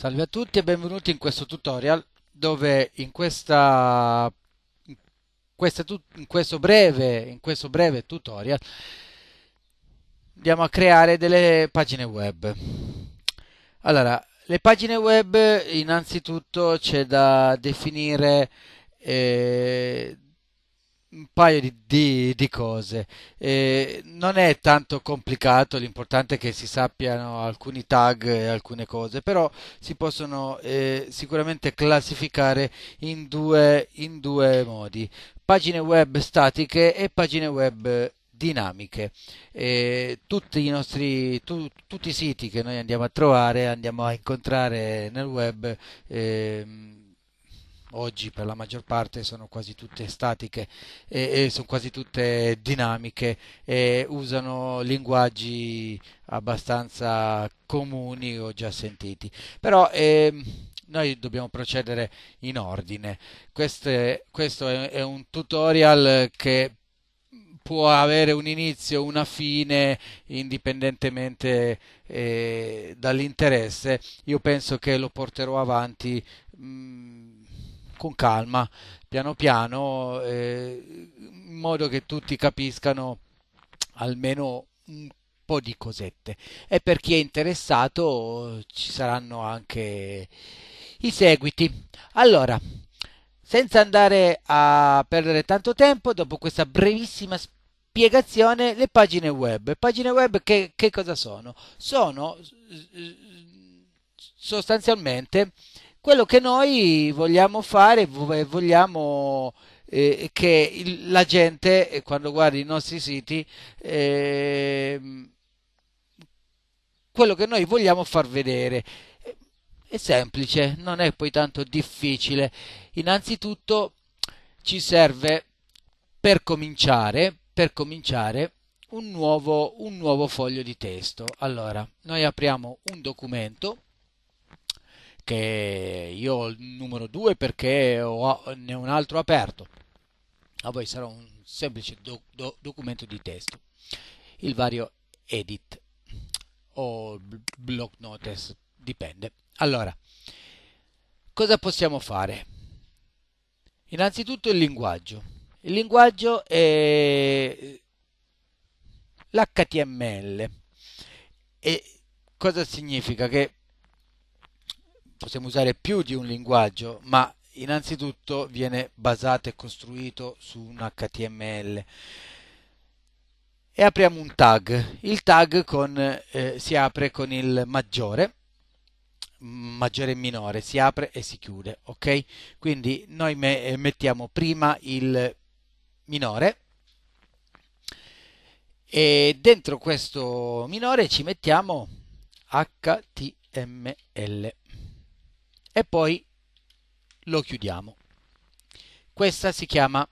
Salve a tutti e benvenuti in questo tutorial dove in, questa, in, questo, breve, in questo breve tutorial andiamo a creare delle pagine web. Allora, le pagine web innanzitutto c'è da definire eh, un paio di, di, di cose. Eh, non è tanto complicato, l'importante è che si sappiano alcuni tag e alcune cose, però si possono eh, sicuramente classificare in due, in due modi, pagine web statiche e pagine web dinamiche. Eh, tutti, i nostri, tu, tutti i siti che noi andiamo a trovare, andiamo a incontrare nel web, eh, oggi per la maggior parte sono quasi tutte statiche e, e sono quasi tutte dinamiche e usano linguaggi abbastanza comuni o già sentiti. Però eh, noi dobbiamo procedere in ordine. questo è, questo è, è un tutorial che può avere un inizio, una fine, indipendentemente eh, dall'interesse. Io penso che lo porterò avanti mh, mm, con calma, piano piano, eh, in modo che tutti capiscano almeno un po' di cosette. E per chi è interessato ci saranno anche i seguiti. Allora, senza andare a perdere tanto tempo, dopo questa brevissima spiegazione, le pagine web. Pagine web che, che cosa sono? Sono sostanzialmente quello che noi vogliamo fare, vogliamo eh, che il, la gente, eh, quando guarda i nostri siti, eh, quello che noi vogliamo far vedere. È semplice, non è poi tanto difficile. Innanzitutto ci serve per cominciare, per cominciare un, nuovo, un nuovo foglio di testo. Allora, noi apriamo un documento perché io ho il numero 2 perché ho, ne ho un altro aperto. A voi sarà un semplice do, do, documento di testo. Il vario edit o block notice, dipende. Allora, cosa possiamo fare? Innanzitutto il linguaggio. Il linguaggio è l'HTML. E cosa significa? Che possiamo usare più di un linguaggio, ma innanzitutto viene basato e costruito su un HTML. E apriamo un tag. Il tag con, eh, si apre con il maggiore, maggiore e minore, si apre e si chiude, ok? Quindi noi me eh, mettiamo prima il minore e dentro questo minore ci mettiamo HTML e poi lo chiudiamo. Questa si chiama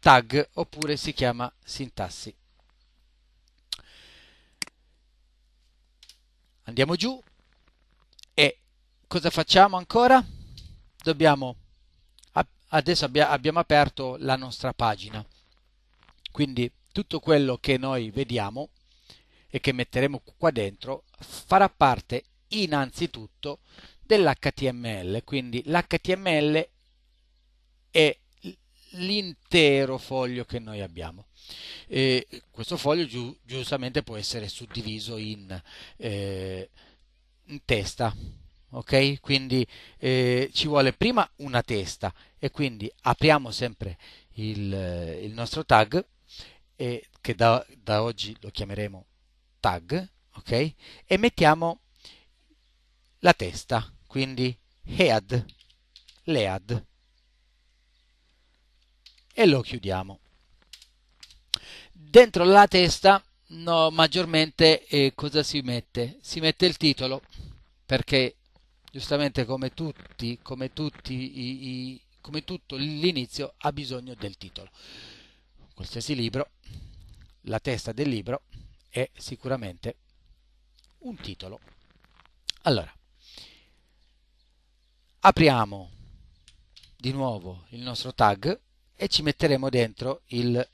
tag oppure si chiama sintassi. Andiamo giù e cosa facciamo ancora? Dobbiamo adesso abbia, abbiamo aperto la nostra pagina. Quindi tutto quello che noi vediamo e che metteremo qua dentro farà parte innanzitutto dell'HTML, quindi l'HTML è l'intero foglio che noi abbiamo. E questo foglio gi giustamente può essere suddiviso in, eh, in testa, ok? Quindi eh, ci vuole prima una testa e quindi apriamo sempre il, il nostro tag eh, che da, da oggi lo chiameremo tag, ok? E mettiamo la testa, quindi head, lead. E lo chiudiamo. Dentro la testa no, maggiormente eh, cosa si mette? Si mette il titolo, perché giustamente come tutti, come tutti i, i come tutto l'inizio ha bisogno del titolo. Qualsiasi libro, la testa del libro è sicuramente un titolo. Allora, apriamo di nuovo il nostro tag e ci metteremo dentro il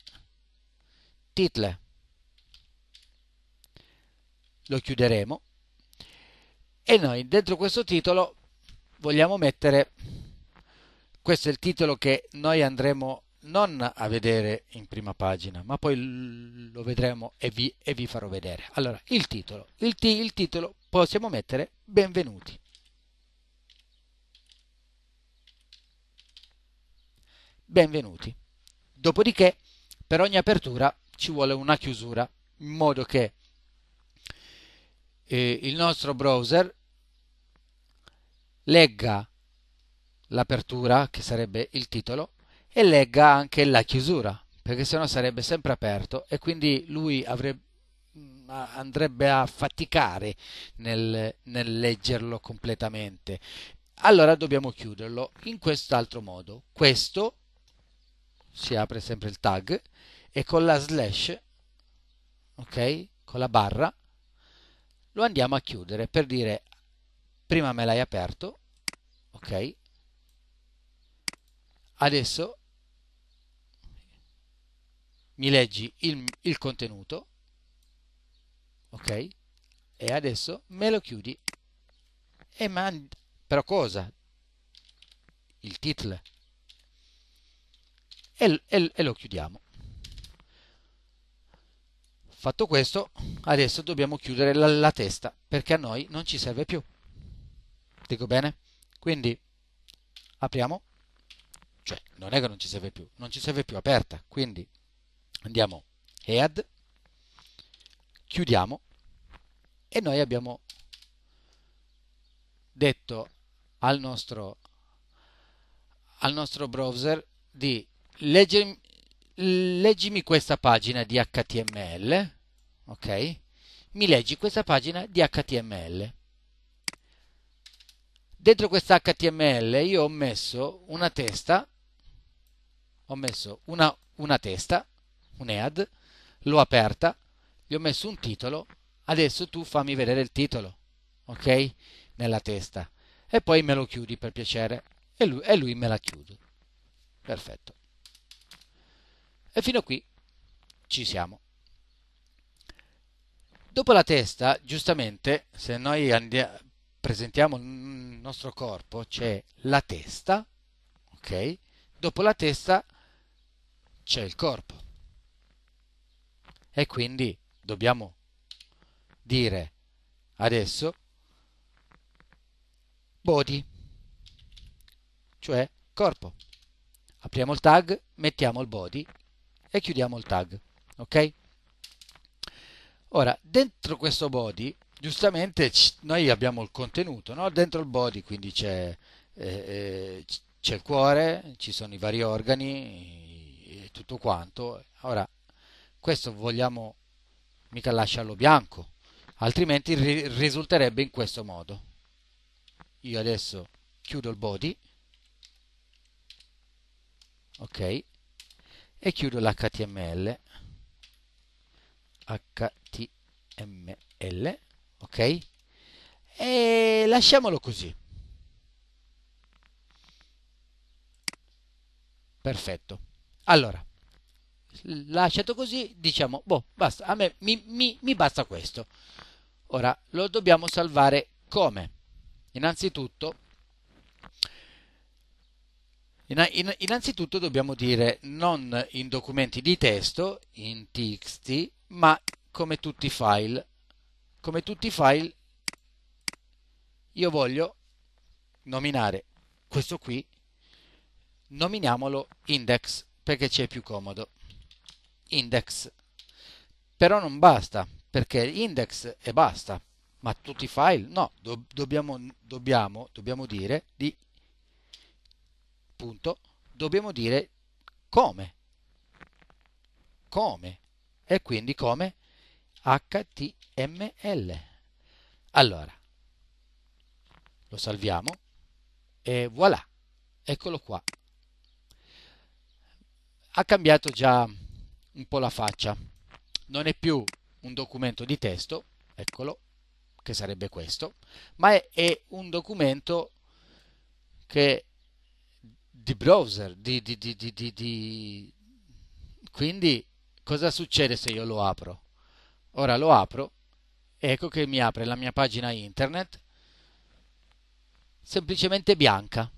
title lo chiuderemo e noi dentro questo titolo vogliamo mettere questo è il titolo che noi andremo non a vedere in prima pagina ma poi lo vedremo e vi, e vi farò vedere allora il titolo il, il titolo possiamo mettere benvenuti benvenuti. Dopodiché, per ogni apertura ci vuole una chiusura, in modo che eh, il nostro browser legga l'apertura, che sarebbe il titolo, e legga anche la chiusura, perché sennò sarebbe sempre aperto e quindi lui avrebbe, mm, andrebbe a faticare nel, nel leggerlo completamente. Allora dobbiamo chiuderlo in quest'altro modo. Questo si apre sempre il tag e con la slash, ok, con la barra, lo andiamo a chiudere per dire prima me l'hai aperto, ok, adesso mi leggi il, il contenuto, ok, e adesso me lo chiudi e mandi, però cosa? Il titolo e, e, e lo chiudiamo. Fatto questo, adesso dobbiamo chiudere la, la testa perché a noi non ci serve più. Dico bene? Quindi apriamo, cioè non è che non ci serve più, non ci serve più aperta, quindi andiamo EAD, chiudiamo e noi abbiamo detto al nostro, al nostro browser di legge, leggimi questa pagina di HTML, ok? Mi leggi questa pagina di HTML. Dentro questa HTML io ho messo una testa, ho messo una, una testa, un EAD, l'ho aperta, gli ho messo un titolo, adesso tu fammi vedere il titolo, ok? Nella testa. E poi me lo chiudi per piacere. E lui, e lui me la chiude. Perfetto. E fino a qui ci siamo. Dopo la testa, giustamente, se noi andiamo, presentiamo il nostro corpo, c'è la testa, ok? Dopo la testa c'è il corpo. E quindi dobbiamo dire adesso body, cioè corpo. Apriamo il tag, mettiamo il body e chiudiamo il tag ok ora dentro questo body giustamente noi abbiamo il contenuto no? dentro il body quindi c'è eh, eh il cuore ci sono i vari organi e tutto quanto ora questo vogliamo mica lasciarlo bianco altrimenti risulterebbe in questo modo io adesso chiudo il body ok e chiudo l'HTML HTML ok e lasciamolo così perfetto allora lasciato così diciamo boh basta a me mi, mi, mi basta questo ora lo dobbiamo salvare come innanzitutto innanzitutto dobbiamo dire non in documenti di testo, in txt, ma come tutti i file. Come tutti i file io voglio nominare questo qui, nominiamolo index perché ci è più comodo. Index. Però non basta, perché index è basta, ma tutti i file no, do dobbiamo, dobbiamo, dobbiamo dire di punto dobbiamo dire come. Come. E quindi come HTML. Allora, lo salviamo e voilà, eccolo qua. Ha cambiato già un po' la faccia. Non è più un documento di testo, eccolo, che sarebbe questo, ma è, è un documento che di browser, di, di, di, di, Quindi cosa succede se io lo apro? Ora lo apro, ecco che mi apre la mia pagina internet semplicemente bianca,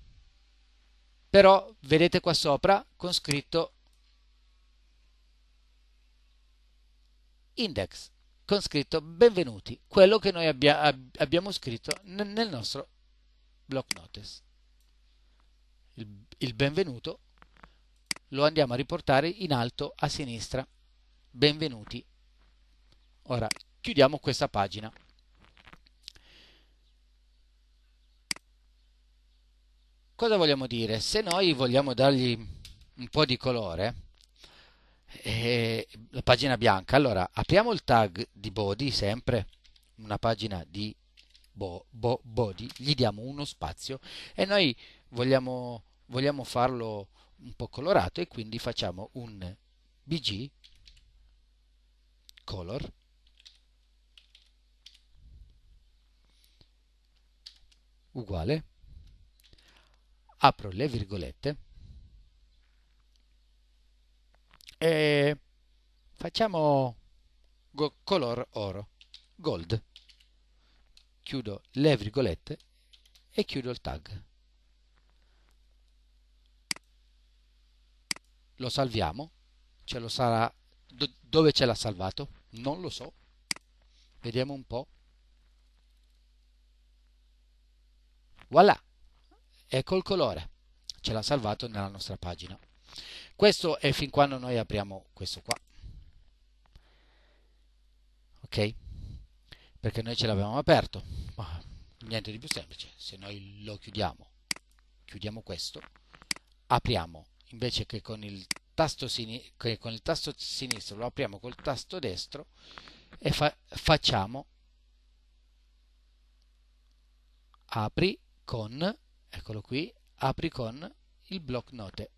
però vedete qua sopra con scritto index, con scritto benvenuti, quello che noi abbia, ab, abbiamo scritto nel nostro block notice il, il benvenuto, lo andiamo a riportare in alto a sinistra. Benvenuti. Ora chiudiamo questa pagina. Cosa vogliamo dire? Se noi vogliamo dargli un po' di colore, eh, la pagina bianca, allora apriamo il tag di body, sempre una pagina di bo, bo, body, gli diamo uno spazio e noi vogliamo, vogliamo farlo un po' colorato e quindi facciamo un bg color uguale apro le virgolette e facciamo color oro gold chiudo le virgolette e chiudo il tag Lo salviamo? Ce lo sarà... Do- dove ce l'ha salvato? Non lo so. Vediamo un po'. Voilà, ecco il colore. Ce l'ha salvato nella nostra pagina. Questo è fin quando noi apriamo questo qua. Ok? Perché noi ce l'avevamo aperto. Ma niente di più semplice. Se noi lo chiudiamo, chiudiamo questo, apriamo invece che con il tasto, sinistro, con il tasto sinistro lo apriamo col tasto destro e fa facciamo apri con, eccolo qui, apri con il block note.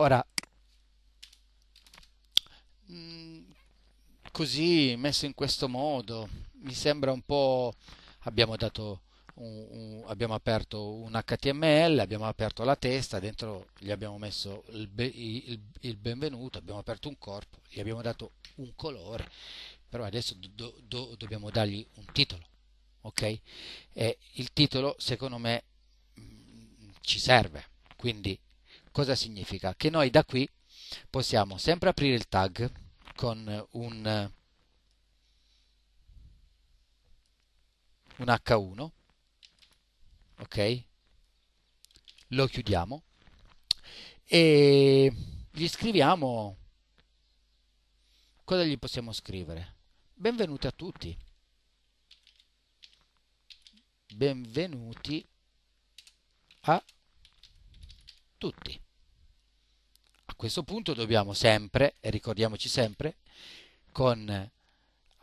Ora, mm, così messo in questo modo, mi sembra un po' abbiamo dato un, un, abbiamo aperto un HTML, abbiamo aperto la testa, dentro gli abbiamo messo il, be, il, il benvenuto, abbiamo aperto un corpo, gli abbiamo dato un colore, però adesso do, do, dobbiamo dargli un titolo, ok? E il titolo secondo me mm, ci serve, quindi cosa significa? Che noi da qui possiamo sempre aprire il tag con un, un H1 ok? Lo chiudiamo e gli scriviamo cosa gli possiamo scrivere? Benvenuti a tutti. Benvenuti a tutti. A questo punto dobbiamo sempre, e ricordiamoci sempre, con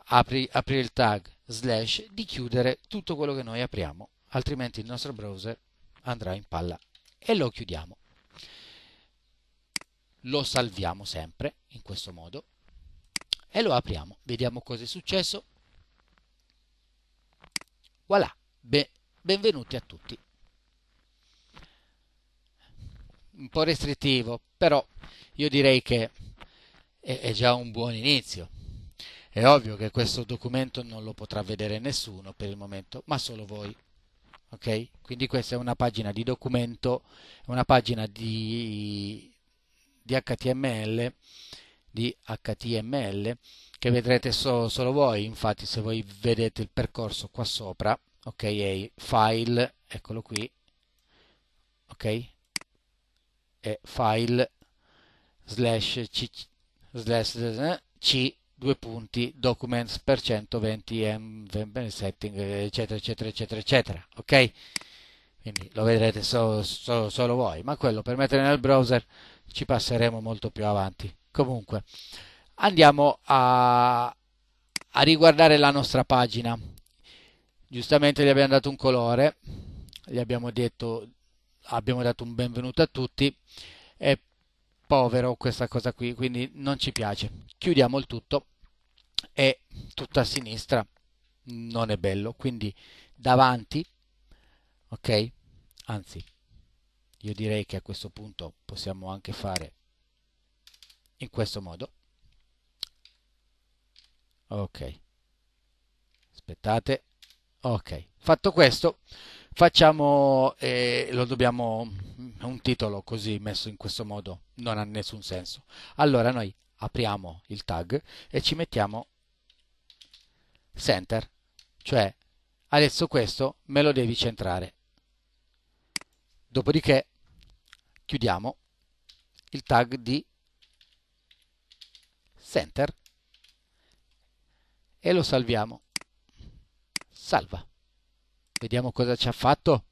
apri, aprire il tag slash di chiudere tutto quello che noi apriamo altrimenti il nostro browser andrà in palla e lo chiudiamo. Lo salviamo sempre in questo modo e lo apriamo. Vediamo cosa è successo. Voilà, Be benvenuti a tutti. Un po' restrittivo, però io direi che è, è già un buon inizio. È ovvio che questo documento non lo potrà vedere nessuno per il momento, ma solo voi ok? Quindi questa è una pagina di documento, una pagina di, di HTML, di HTML che vedrete so, solo voi, infatti se voi vedete il percorso qua sopra, ok, è file, eccolo qui, ok, è file slash c, slash eh, c due punti documents per 120 m mm, setting eccetera eccetera eccetera eccetera ok quindi lo vedrete so, so, solo voi ma quello per mettere nel browser ci passeremo molto più avanti comunque andiamo a, a riguardare la nostra pagina giustamente gli abbiamo dato un colore gli abbiamo detto abbiamo dato un benvenuto a tutti e povero questa cosa qui, quindi non ci piace. Chiudiamo il tutto e tutta a sinistra non è bello, quindi davanti, ok? Anzi, io direi che a questo punto possiamo anche fare in questo modo. Ok. Aspettate. Ok, fatto questo, facciamo, eh, lo dobbiamo, mm, un titolo così messo in questo modo non ha nessun senso. Allora noi apriamo il tag e ci mettiamo center, cioè adesso questo me lo devi centrare. Dopodiché chiudiamo il tag di center e lo salviamo. Salva. Vediamo cosa ci ha fatto.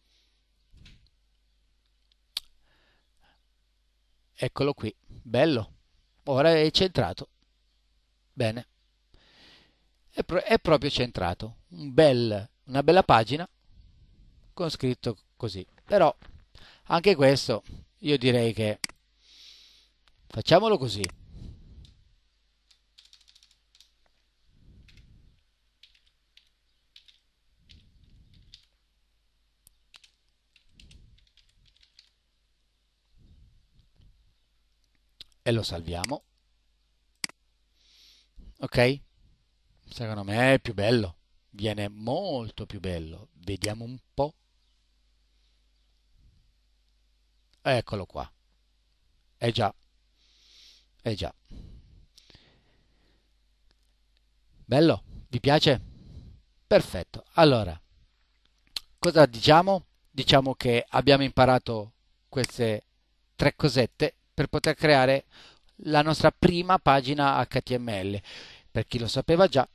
Eccolo qui, bello. Ora è centrato. Bene. È, pro è proprio centrato. Un bel, una bella pagina con scritto così. Però anche questo io direi che facciamolo così. e lo salviamo. Ok? Secondo me è più bello, viene molto più bello. Vediamo un po'. Eccolo qua. È già, È già. Bello? Vi piace? Perfetto. Allora, cosa diciamo? Diciamo che abbiamo imparato queste tre cosette per poter creare la nostra prima pagina HTML. Per chi lo sapeva già,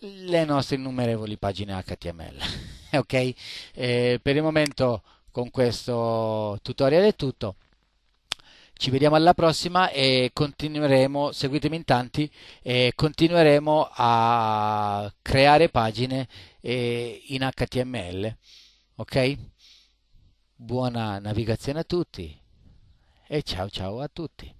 le nostre innumerevoli pagine HTML. ok? Eh, per il momento con questo tutorial è tutto. Ci vediamo alla prossima e continueremo, seguitemi in tanti, e continueremo a creare pagine eh, in HTML. Ok? Buona navigazione a tutti e ciao ciao a tutti.